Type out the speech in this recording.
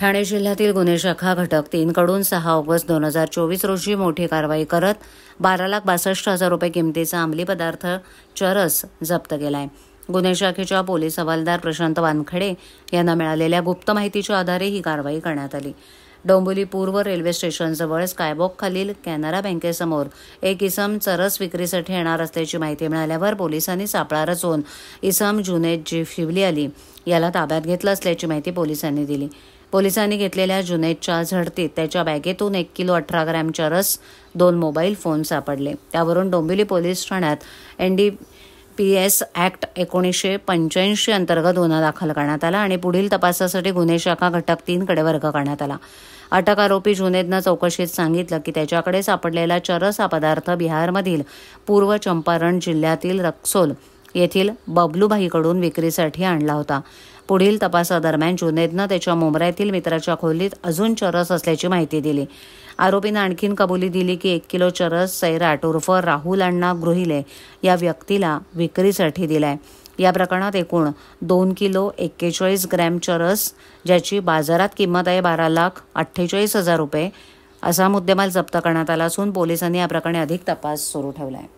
ठाणे जिल्ह्यातील गुन्हे शाखा घटक तीनकडून सहा ऑगस्ट दोन हजार चोवीस रोजी मोठी कारवाई करत बारा लाख बासष्ट हजार रुपये किमतीचा अंमली पदार्थ चरस जप्त केला आहे गुन्हे शाखेच्या पोलीस हवालदार प्रशांत वानखडे यांना मिळालेल्या गुप्त माहितीच्या आधारे ही कारवाई करण्यात आली डोंबोली पूर्व रेल्वे स्टेशनजवळ स्कायबॉक खालील कॅनरा बँकेसमोर एक इसम चरस विक्रीसाठी येणार असल्याची माहिती मिळाल्यावर पोलिसांनी सापळा रचून इसम जुनेद जी फिवली आली याला ताब्यात घेतलं असल्याची माहिती पोलिसांनी दिली पोलिसांनी घेतलेल्या जुनेदच्या झडतीत त्याच्या बॅगेतून एक किलो अठरा ग्रॅमच्या रस दोन मोबाईल फोन सापडले त्यावरून डोंबिवली पोलीस ठाण्यात N D P S act एकोणीसशे पंच्याऐंशी अंतर्गत गुन्हा दाखल करण्यात आला आणि पुढील तपासासाठी गुन्हे शाखा घटक तीनकडे वर्ग करण्यात आला अटक आरोपी जुनेदनं चौकशीत सांगितलं की त्याच्याकडे सापडलेला चरस हा पदार्थ बिहारमधील पूर्व चंपारण जिल्ह्यातील रक्सोल येथील बबलूबाईकडून विक्रीसाठी आणला होता पुढील तपासादरम्यान जुनेदनं त्याच्या मुंबऱ्यातील मित्राच्या खोलीत अजून चरस असल्याची माहिती दिली आरोपीनं आणखीन कबुली दिली की एक किलो चरस सैराट उर्फ राहुल अण्णा गृहिले या व्यक्तीला विक्रीसाठी दिलाय या प्रकरणात एकूण दोन किलो एक्केचाळीस ग्रॅम चरस ज्याची बाजारात किंमत आहे बारा लाख अठ्ठेचाळीस हजार रुपये असा मुद्देमाल जप्त करण्यात आला असून पोलिसांनी या प्रकरणी अधिक तपास सुरू ठेवला आहे